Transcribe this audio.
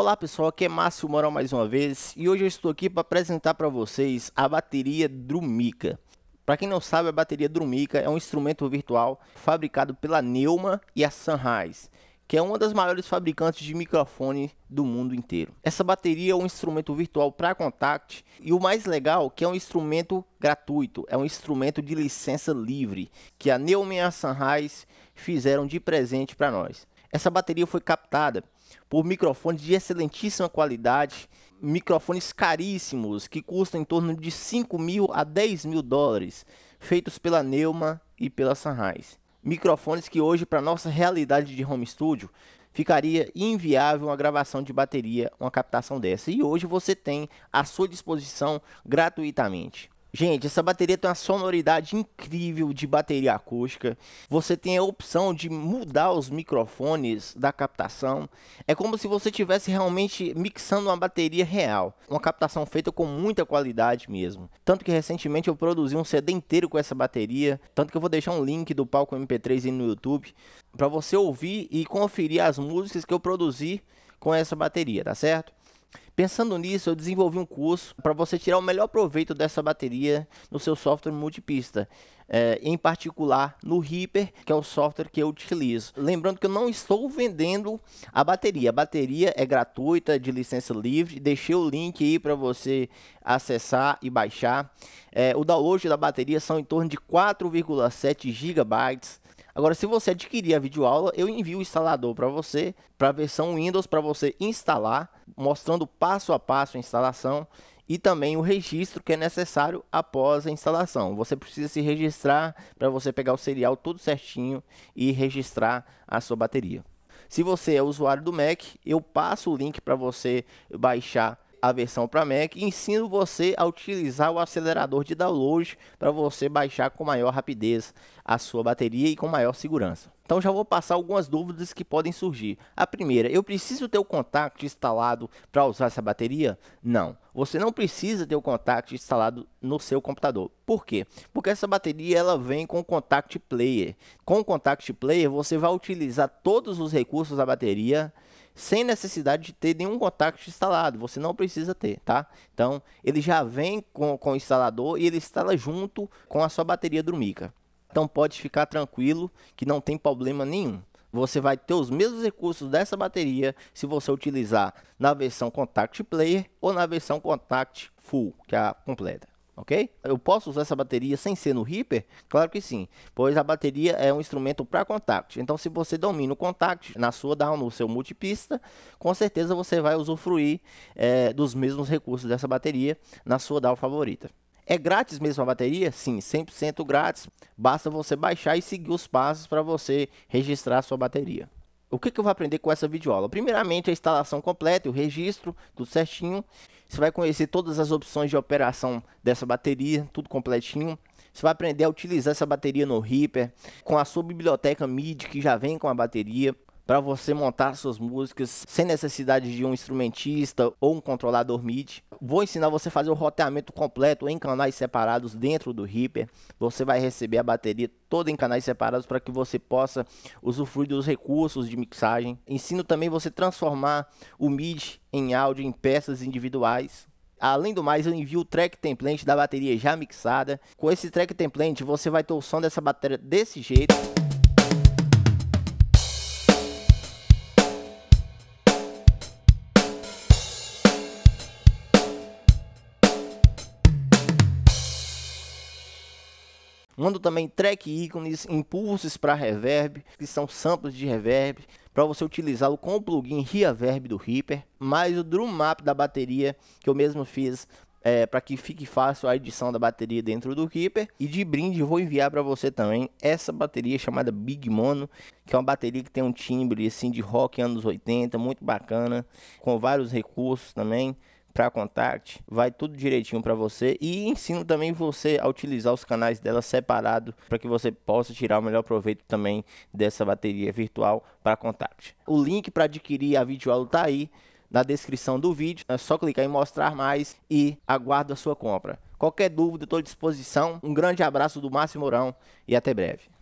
Olá pessoal, aqui é Márcio Moral mais uma vez e hoje eu estou aqui para apresentar para vocês a bateria Drumica. Para quem não sabe, a bateria Drumica é um instrumento virtual fabricado pela Neuma e a Sunrise, que é uma das maiores fabricantes de microfone do mundo inteiro. Essa bateria é um instrumento virtual para contact e o mais legal que é um instrumento gratuito, é um instrumento de licença livre que a Neuma e a Sunrise fizeram de presente para nós. Essa bateria foi captada por microfones de excelentíssima qualidade, microfones caríssimos que custam em torno de 5 mil a 10 mil dólares, feitos pela Neuma e pela Sunrise. Microfones que hoje, para nossa realidade de home studio, ficaria inviável uma gravação de bateria, uma captação dessa. E hoje você tem à sua disposição gratuitamente. Gente, essa bateria tem uma sonoridade incrível de bateria acústica. Você tem a opção de mudar os microfones da captação. É como se você estivesse realmente mixando uma bateria real. Uma captação feita com muita qualidade mesmo. Tanto que recentemente eu produzi um CD inteiro com essa bateria. Tanto que eu vou deixar um link do palco MP3 aí no YouTube para você ouvir e conferir as músicas que eu produzi com essa bateria, tá certo? Pensando nisso, eu desenvolvi um curso para você tirar o melhor proveito dessa bateria no seu software multipista, é, em particular no Reaper, que é o software que eu utilizo. Lembrando que eu não estou vendendo a bateria, a bateria é gratuita, de licença livre. Deixei o link aí para você acessar e baixar. É, o download da bateria são em torno de 4,7 GB Agora, se você adquirir a videoaula, eu envio o instalador para você, para a versão Windows, para você instalar, mostrando passo a passo a instalação e também o registro que é necessário após a instalação. Você precisa se registrar para você pegar o serial tudo certinho e registrar a sua bateria. Se você é usuário do Mac, eu passo o link para você baixar a versão para Mac e ensino você a utilizar o acelerador de download para você baixar com maior rapidez a sua bateria e com maior segurança. Então já vou passar algumas dúvidas que podem surgir. A primeira, eu preciso ter o contact instalado para usar essa bateria? Não, você não precisa ter o contact instalado no seu computador. Por quê? Porque essa bateria ela vem com o contact player. Com o contact player você vai utilizar todos os recursos da bateria sem necessidade de ter nenhum contact instalado. Você não precisa ter, tá? Então, ele já vem com, com o instalador e ele instala junto com a sua bateria do Mica. Então, pode ficar tranquilo que não tem problema nenhum. Você vai ter os mesmos recursos dessa bateria se você utilizar na versão Contact Player ou na versão Contact Full, que é a completa ok? Eu posso usar essa bateria sem ser no Reaper? Claro que sim, pois a bateria é um instrumento para contact. Então, se você domina o contact na sua daw no seu multipista, com certeza você vai usufruir é, dos mesmos recursos dessa bateria na sua daw favorita. É grátis mesmo a bateria? Sim, 100% grátis. Basta você baixar e seguir os passos para você registrar a sua bateria o que, que eu vou aprender com essa videoaula? Primeiramente, a instalação completa, o registro, tudo certinho. Você vai conhecer todas as opções de operação dessa bateria, tudo completinho. Você vai aprender a utilizar essa bateria no Reaper, com a sua biblioteca MIDI que já vem com a bateria para você montar suas músicas sem necessidade de um instrumentista ou um controlador MIDI. Vou ensinar você a fazer o roteamento completo em canais separados dentro do Reaper. Você vai receber a bateria toda em canais separados para que você possa usufruir dos recursos de mixagem. Ensino também você transformar o MIDI em áudio em peças individuais. Além do mais, eu envio o track template da bateria já mixada. Com esse track template, você vai ter o som dessa bateria desse jeito. Mando também track ícones, impulsos para reverb, que são samples de reverb, para você utilizá-lo com o plugin Reverb do Reaper, mais o drum map da bateria que eu mesmo fiz é, para que fique fácil a edição da bateria dentro do Reaper. E de brinde vou enviar para você também essa bateria chamada Big Mono, que é uma bateria que tem um timbre assim de rock anos 80, muito bacana, com vários recursos também para Contact, vai tudo direitinho para você e ensino também você a utilizar os canais dela separado para que você possa tirar o melhor proveito também dessa bateria virtual para Contact. O link para adquirir a videoaula tá aí na descrição do vídeo, é só clicar em mostrar mais e aguardo a sua compra. Qualquer dúvida, estou à disposição. Um grande abraço do Márcio Mourão e até breve.